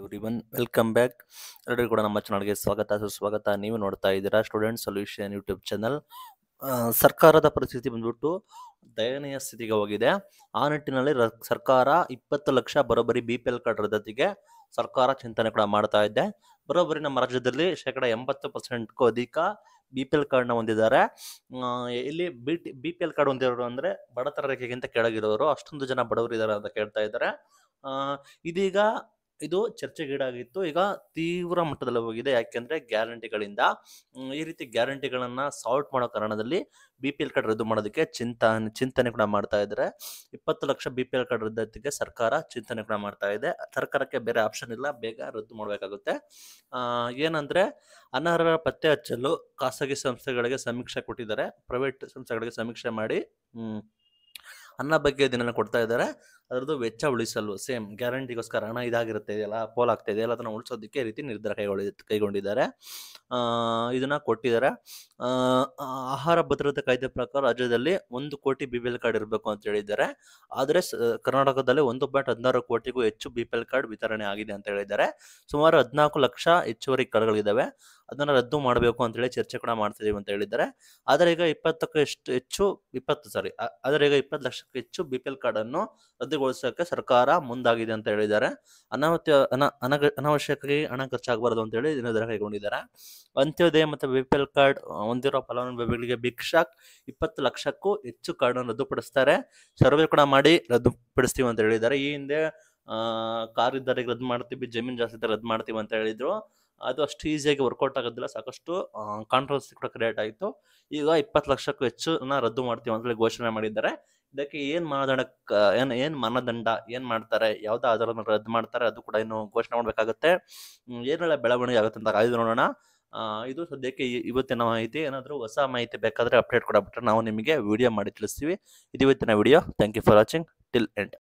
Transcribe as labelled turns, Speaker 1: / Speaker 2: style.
Speaker 1: everyone welcome back ಎಲ್ಲರಿಗೂ ಕೂಡ ನಮ್ಮ ಚಾನಲ್ಗೆ ಸ್ವಾಗತ ಸುಸ್ವಾಗತ ನೀವು ನೋಡ್ತಾ ಇದ್ದೀರಾ ಸ್ಟೂಡೆಂಟ್ ಸೊಲ್ಯೂಷನ್ ಯೂಟ್ಯೂಬ್ ಚಾನಲ್ ಸರ್ಕಾರದ ಪರಿಸ್ಥಿತಿ ಬಂದ್ಬಿಟ್ಟು ದಯನೀಯ ಸ್ಥಿತಿಗೆ ಹೋಗಿದೆ ಆ ನಿಟ್ಟಿನಲ್ಲಿ ಸರ್ಕಾರ ಇಪ್ಪತ್ತು ಲಕ್ಷ ಬರೋಬ್ಬರಿ ಬಿ ಪಿ ಎಲ್ ಕಾರ್ಡ್ ರದ್ದತಿಗೆ ಸರ್ಕಾರ ಚಿಂತನೆ ಕೂಡ ಮಾಡ್ತಾ ಇದೆ ಬರೋಬ್ಬರಿ ನಮ್ಮ ರಾಜ್ಯದಲ್ಲಿ ಶೇಕಡ ಎಂಬತ್ತು ಪರ್ಸೆಂಟ್ಗೂ ಅಧಿಕ ಬಿ ಪಿ ಎಲ್ ಕಾರ್ಡ್ನ ಹೊಂದಿದ್ದಾರೆ ಇಲ್ಲಿ B B P L card ಹೊಂದಿರೋರು ಅಂದರೆ ಬಡತರ ರೇಖೆಗಿಂತ ಕೆಳಗಿರೋರು ಅಷ್ಟೊಂದು ಜನ ಬಡವರು ಇದ್ದಾರೆ ಅಂತ ಕೇಳ್ತಾ ಇದ್ದಾರೆ ಇದೀಗ ಇದು ಚರ್ಚೆಗೀಡಾಗಿತ್ತು ಈಗ ತೀವ್ರ ಮಟ್ಟದಲ್ಲಿ ಹೋಗಿದೆ ಯಾಕೆಂದ್ರೆ ಗ್ಯಾರಂಟಿಗಳಿಂದ ಈ ರೀತಿ ಗ್ಯಾರಂಟಿಗಳನ್ನ ಸಾಲ್ಟ್ ಮಾಡೋ ಕಾರಣದಲ್ಲಿ ಬಿ ಪಿ ಎಲ್ ಕಾರ್ಡ್ ರದ್ದು ಮಾಡೋದಕ್ಕೆ ಚಿಂತನೆ ಚಿಂತನೆ ಕೂಡ ಮಾಡ್ತಾ ಇದ್ದಾರೆ ಇಪ್ಪತ್ತು ಲಕ್ಷ ಬಿ ಪಿ ಎಲ್ ಕಾರ್ಡ್ ರದ್ದತಿಗೆ ಸರ್ಕಾರ ಚಿಂತನೆ ಕೂಡ ಮಾಡ್ತಾ ಇದೆ ಸರ್ಕಾರಕ್ಕೆ ಬೇರೆ ಆಪ್ಷನ್ ಇಲ್ಲ ಬೇಗ ರದ್ದು ಮಾಡಬೇಕಾಗುತ್ತೆ ಏನಂದ್ರೆ ಅನರ್ಹರ ಪತ್ತೆ ಹಚ್ಚಲು ಖಾಸಗಿ ಸಂಸ್ಥೆಗಳಿಗೆ ಸಮೀಕ್ಷೆ ಕೊಟ್ಟಿದ್ದಾರೆ ಪ್ರೈವೇಟ್ ಸಂಸ್ಥೆಗಳಿಗೆ ಸಮೀಕ್ಷೆ ಮಾಡಿ ಅನ್ನ ಬಗ್ಗೆ ದಿನ ಕೊಡ್ತಾ ಇದ್ದಾರೆ ಅದರದ್ದು ವೆಚ್ಚ ಉಳಿಸಲು ಸೇಮ್ ಗ್ಯಾರಂಟಿಗೋಸ್ಕರ ಹಣ ಇದಾಗಿರುತ್ತೆ ಇದೆಯಲ್ಲ ಪೋಲ್ ಆಗ್ತಾ ಇದೆ ಅದನ್ನು ಉಳಿಸೋದಕ್ಕೆ ರೀತಿ ನಿರ್ಧಾರ ಕೈಗೊಳ್ಳಿ ಕೈಗೊಂಡಿದ್ದಾರೆ ಇದನ್ನ ಕೊಟ್ಟಿದ್ದಾರೆ ಆಹಾರ ಭದ್ರತಾ ಕಾಯ್ದೆ ಪ್ರಕಾರ ರಾಜ್ಯದಲ್ಲಿ ಒಂದು ಕೋಟಿ ಬಿ ಪಿ ಎಲ್ ಕಾರ್ಡ್ ಇರಬೇಕು ಅಂತ ಹೇಳಿದ್ದಾರೆ ಆದರೆ ಕರ್ನಾಟಕದಲ್ಲಿ ಒಂದು ಪಾಯಿಂಟ್ ಹದಿನಾರು ಕೋಟಿಗೂ ಹೆಚ್ಚು ಬಿ ಪಿ ಎಲ್ ಕಾರ್ಡ್ ವಿತರಣೆ ಆಗಿದೆ ಅಂತ ಹೇಳಿದ್ದಾರೆ ಸುಮಾರು ಹದಿನಾಲ್ಕು ಲಕ್ಷ ಹೆಚ್ಚುವರಿ ಕಾರ್ಡ್ಗಳಿದ್ದಾವೆ ಅದನ್ನ ರದ್ದು ಮಾಡಬೇಕು ಅಂತೇಳಿ ಚರ್ಚೆ ಕೂಡ ಮಾಡ್ತಿದ್ದೀವಿ ಅಂತ ಹೇಳಿದ್ದಾರೆ ಆದರೆ ಈಗ ಇಪ್ಪತ್ತಕ್ಕೂ ಎಷ್ಟು ಹೆಚ್ಚು ಇಪ್ಪತ್ತು ಸಾರಿ ಆದರೆ ಈಗ ಇಪ್ಪತ್ತು ಲಕ್ಷಕ್ಕೂ ಹೆಚ್ಚು ಬಿ ಪಿ ಎಲ್ ಕಾರ್ಡನ್ನು ರದ್ದುಗೊಳಿಸೋಕೆ ಸರ್ಕಾರ ಮುಂದಾಗಿದೆ ಅಂತ ಹೇಳಿದ್ದಾರೆ ಅನಾವತ್ಯ ಅನ ಅನಾವಶ್ಯಕವಾಗಿ ಹಣ ಖರ್ಚಾಗಬಾರದು ಅಂತೇಳಿ ನಿರ್ಧಾರ ಕೈಗೊಂಡಿದ್ದಾರೆ ಅಂತ್ಯೋದಯ ಮತ್ತು ಬಿ ಪಿ ಎಲ್ ಕಾರ್ಡ್ ಹೊಂದಿರೋ ಫಲಾನುಭವಿಗಳಿಗೆ ಬಿಗ್ ಶಾಕ್ ಇಪ್ಪತ್ತು ಲಕ್ಷಕ್ಕೂ ಹೆಚ್ಚು ಕಾರ್ಡನ್ನು ರದ್ದುಪಡಿಸ್ತಾರೆ ಸರ್ವೆ ಕೂಡ ಮಾಡಿ ರದ್ದುಪಡಿಸ್ತೀವಿ ಅಂತ ಹೇಳಿದ್ದಾರೆ ಈ ಹಿಂದೆ ಕಾರ್ ಇದ್ದಾರೆ ರದ್ದು ಮಾಡ್ತೀವಿ ಜಮೀನು ಜಾಸ್ತಿ ರದ್ದು ಮಾಡ್ತೀವಿ ಅಂತ ಹೇಳಿದ್ರು ಅದು ಅಷ್ಟು ಈಸಿಯಾಗಿ ವರ್ಕೌಟ್ ಆಗೋದಿಲ್ಲ ಸಾಕಷ್ಟು ಕಾಂಟ್ರವರ್ಸಿ ಕೂಡ ಕ್ರಿಯೇಟ್ ಆಯಿತು ಈಗ ಇಪ್ಪತ್ತು ಲಕ್ಷಕ್ಕೂ ಹೆಚ್ಚು ರದ್ದು ಮಾಡ್ತೀವಿ ಅಂತೇಳಿ ಘೋಷಣೆ ಮಾಡಿದ್ದಾರೆ ಇದಕ್ಕೆ ಏನು ಮಾನದಂಡ ಏನು ಏನು ಮಾನದಂಡ ಏನು ಮಾಡ್ತಾರೆ ಯಾವುದೇ ಆಧಾರದ ರದ್ದು ಮಾಡ್ತಾರೆ ಅದು ಕೂಡ ಇನ್ನು ಘೋಷಣೆ ಮಾಡಬೇಕಾಗುತ್ತೆ ಏನೆಲ್ಲ ಬೆಳವಣಿಗೆ ಆಗುತ್ತೆ ಅಂತ ಕಾಯ್ದು ನೋಡೋಣ ಇದು ಸದ್ಯಕ್ಕೆ ಇವತ್ತಿನ ಮಾಹಿತಿ ಏನಾದರೂ ಹೊಸ ಮಾಹಿತಿ ಬೇಕಾದರೆ ಅಪ್ಡೇಟ್ ಬಿಟ್ಟರೆ ನಾವು ನಿಮಗೆ ವಿಡಿಯೋ ಮಾಡಿ ತಿಳಿಸ್ತೀವಿ ಇದು ಇವತ್ತಿನ video thank you for watching till end